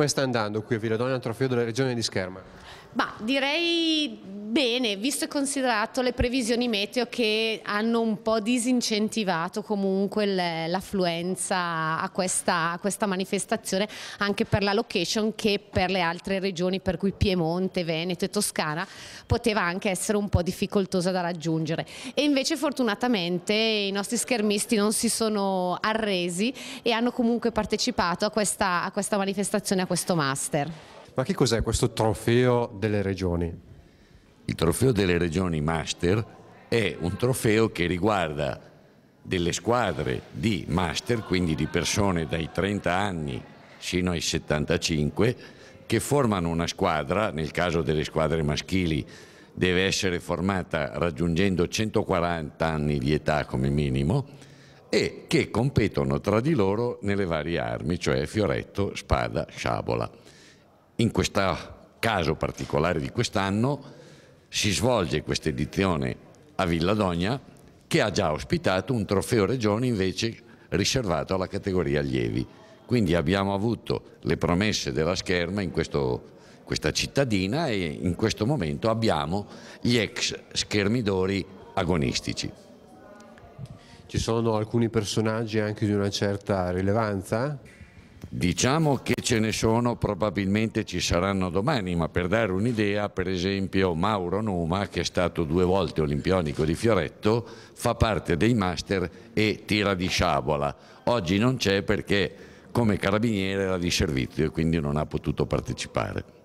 come sta andando qui a Villa Donna il trofeo della regione di Scherma? Ma direi Bene, visto e considerato le previsioni meteo che hanno un po' disincentivato comunque l'affluenza a, a questa, manifestazione anche per la location che per le altre regioni per cui Piemonte, Veneto e Toscana poteva anche essere un po' difficoltosa da raggiungere e invece fortunatamente i nostri schermisti non si sono arresi e hanno comunque partecipato a questa, a questa manifestazione, a questo master. Ma che cos'è questo trofeo delle regioni? Il trofeo delle regioni master è un trofeo che riguarda delle squadre di master, quindi di persone dai 30 anni sino ai 75, che formano una squadra, nel caso delle squadre maschili deve essere formata raggiungendo 140 anni di età come minimo, e che competono tra di loro nelle varie armi, cioè fioretto, spada, sciabola. In questo caso particolare di quest'anno si svolge questa edizione a Villadogna che ha già ospitato un trofeo regione invece riservato alla categoria allievi. Quindi abbiamo avuto le promesse della scherma in questo, questa cittadina e in questo momento abbiamo gli ex schermidori agonistici. Ci sono alcuni personaggi anche di una certa rilevanza? Diciamo che ce ne sono probabilmente ci saranno domani, ma per dare un'idea, per esempio Mauro Numa, che è stato due volte olimpionico di Fioretto, fa parte dei master e tira di sciabola. Oggi non c'è perché come carabiniere era di servizio e quindi non ha potuto partecipare.